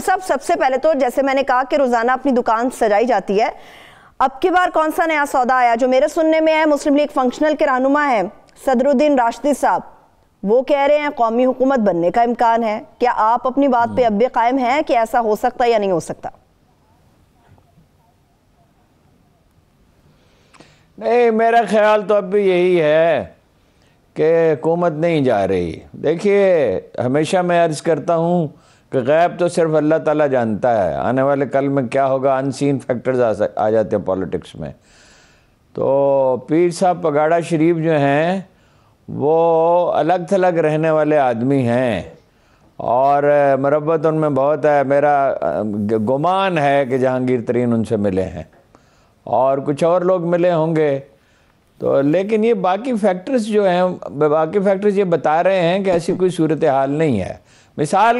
सब सबसे पहले तो जैसे मैंने कहा कि रोजाना अपनी दुकान सजाई जाती है अब की बार कौन सा नया सौदा आया जो मेरे सुनने में है मुस्लिम लीग फंक्शनल के रहनुमा है सदरुद्दीन राशदी साहब वो कह रहे हैं कौमी हुकूमत बनने का इम्कान है क्या आप अपनी बात पे अब भी कायम है कि ऐसा हो सकता है या नहीं हो सकता नहीं मेरा ख्याल तो अब भी यही है कि हुकूमत नहीं जा रही देखिए हमेशा मैं अर्ज करता हूँ कि गैब तो सिर्फ अल्लाह ताला जानता है आने वाले कल में क्या होगा अनसीन फैक्टर्स आ आ जाते हैं पॉलिटिक्स में तो पीर साहब पगाड़ा शरीफ जो हैं वो अलग थलग रहने वाले आदमी हैं और मरबत उनमें बहुत है मेरा गुमान है कि जहांगीर तरीन उनसे मिले हैं और कुछ और लोग मिले होंगे तो लेकिन ये बाकी फैक्टर्स जो हैं बाकी फैक्टर्स ये बता रहे हैं कि ऐसी कोई सूरत हाल नहीं है मिसाल